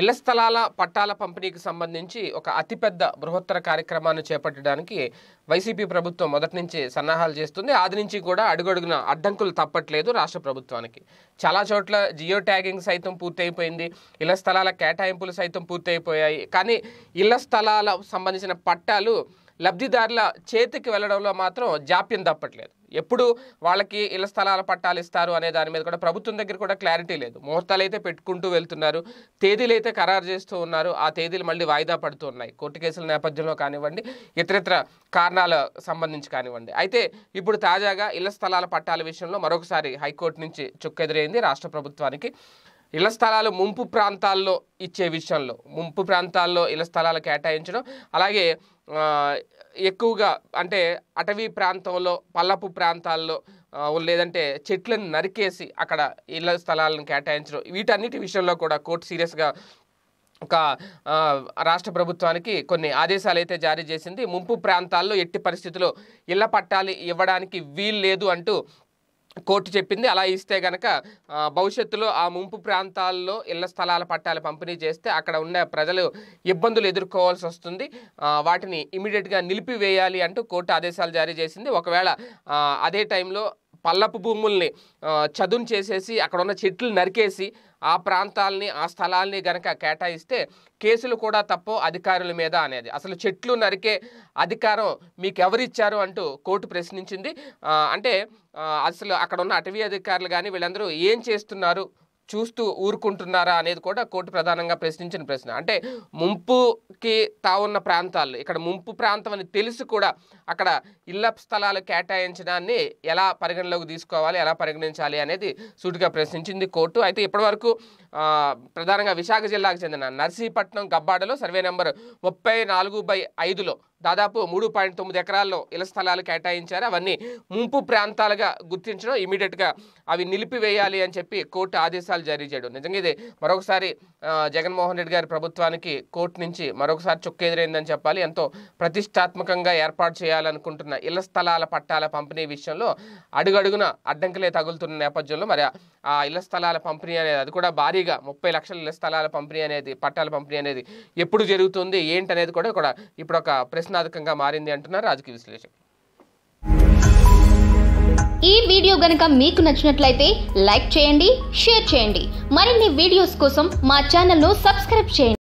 ఇళ్ల స్థలాల పట్టాల పంపిణీకి సంబంధించి ఒక అతిపెద్ద బృహత్తర కార్యక్రమాన్ని చేపట్టడానికి వైసీపీ ప్రభుత్వం మొదటి నుంచి సన్నాహాలు చేస్తుంది ఆది నుంచి కూడా అడుగడుగున అడ్డంకులు తప్పట్లేదు రాష్ట్ర ప్రభుత్వానికి చాలా చోట్ల జియో ట్యాగింగ్ సైతం పూర్తయిపోయింది ఇళ్ల స్థలాల కేటాయింపులు సైతం పూర్తయిపోయాయి కానీ ఇళ్ల స్థలాల సంబంధించిన పట్టాలు లబ్ధిదారుల చేతికి వెళ్ళడంలో మాత్రం జాప్యం తప్పట్లేదు ఎప్పుడు వాళ్ళకి ఇళ్ల స్థలాల పట్టాలు ఇస్తారు అనే దాని మీద కూడా ప్రభుత్వం దగ్గర కూడా క్లారిటీ లేదు ముహూర్తాలు అయితే పెట్టుకుంటూ వెళ్తున్నారు తేదీలు అయితే ఖరారు చేస్తూ ఉన్నారు ఆ తేదీలు మళ్ళీ వాయిదా పడుతూ ఉన్నాయి కోర్టు కేసుల నేపథ్యంలో కానివ్వండి ఇతరత్ర కారణాల సంబంధించి కానివ్వండి అయితే ఇప్పుడు తాజాగా ఇళ్ల స్థలాల పట్టాల విషయంలో మరొకసారి హైకోర్టు నుంచి చుక్కెదురైంది రాష్ట్ర ప్రభుత్వానికి ఇళ్ల స్థలాలు ముంపు ప్రాంతాల్లో ఇచ్చే విషయంలో ముంపు ప్రాంతాల్లో ఇళ్ల స్థలాలు కేటాయించడం అలాగే ఎక్కువగా అంటే అటవీ ప్రాంతంలో పల్లపు ప్రాంతాల్లో లేదంటే చెట్లను నరికేసి అక్కడ ఇళ్ల స్థలాలను కేటాయించడం వీటన్నిటి విషయంలో కూడా కోర్టు సీరియస్గా ఒక రాష్ట్ర ప్రభుత్వానికి కొన్ని ఆదేశాలు అయితే జారీ చేసింది ముంపు ప్రాంతాల్లో ఎట్టి పరిస్థితుల్లో ఇళ్ల పట్టాలు ఇవ్వడానికి వీలు లేదు అంటూ కోర్టు చెప్పింది అలా ఇస్తే కనుక భవిష్యత్తులో ఆ ముంపు ప్రాంతాల్లో ఇళ్ల స్థలాల పట్టాలు పంపిణీ చేస్తే అక్కడ ఉన్న ప్రజలు ఇబ్బందులు ఎదుర్కోవాల్సి వస్తుంది వాటిని ఇమీడియట్గా నిలిపివేయాలి అంటూ కోర్టు ఆదేశాలు జారీ చేసింది ఒకవేళ అదే టైంలో పల్లపు భూముల్ని చదును చేసేసి అక్కడ ఉన్న చెట్లు నరికేసి ఆ ప్రాంతాలని ఆ స్థలాల్ని గనక కేటాయిస్తే కేసులు కూడా తప్పు అధికారుల మీద అనేది అసలు చెట్లు నరికే అధికారం మీకు ఎవరిచ్చారు అంటూ కోర్టు ప్రశ్నించింది అంటే అసలు అక్కడ ఉన్న అటవీ అధికారులు కానీ వీళ్ళందరూ ఏం చేస్తున్నారు చూస్తూ ఊరుకుంటున్నారా అనేది కూడా కోర్టు ప్రధానంగా ప్రశ్నించిన ప్రశ్న అంటే ముంపుకి తావున్న ప్రాంతాలు ఇక్కడ ముంపు ప్రాంతం అని తెలిసి కూడా అక్కడ ఇళ్ల స్థలాలు కేటాయించడాన్ని ఎలా పరిగణలోకి తీసుకోవాలి ఎలా పరిగణించాలి అనేది సూటిగా ప్రశ్నించింది కోర్టు అయితే ఇప్పటివరకు ప్రధానంగా విశాఖ జిల్లాకు చెందిన నర్సీపట్నం గబ్బాడలో సర్వే నెంబర్ ముప్పై నాలుగు బై ఐదులో దాదాపు మూడు పాయింట్ తొమ్మిది ఎకరాల్లో ఇళ్ల స్థలాలు కేటాయించారు అవన్నీ ముంపు ప్రాంతాలుగా గుర్తించడం ఇమీడియట్గా అవి నిలిపివేయాలి అని చెప్పి కోర్టు ఆదేశాలు జారీ చేయడం నిజంగా ఇది మరొకసారి జగన్మోహన్ రెడ్డి గారి ప్రభుత్వానికి కోర్టు నుంచి మరొకసారి చుక్కెదిరైందని చెప్పాలి ఎంతో ప్రతిష్టాత్మకంగా ఏర్పాటు చేయాలనుకుంటున్న ఇళ్ల స్థలాల పట్టాల పంపిణీ విషయంలో అడుగడుగున అడ్డంకులే తగులుతున్న నేపథ్యంలో మరి ఆ ఇళ్ల స్థలాల పంపిణీ అనేది అది కూడా భారీగా ముప్పై లక్షల ఇళ్ల స్థలాల పంపిణీ అనేది పట్టాల పంపిణీ అనేది ఎప్పుడు జరుగుతుంది ఏంటనేది కూడా ఇక్కడ ఇప్పుడు ఒక ప్రశ్న ప్రశ్నార్థకంగా మారింది అంటున్నారు రాజకీయ విశ్లేషకులు ఈ వీడియో గనుక మీకు నచ్చినట్లయితే లైక్ చేయండి షేర్ చేయండి మరిన్ని వీడియోస్ కోసం మా ను సబ్స్క్రైబ్ చేయండి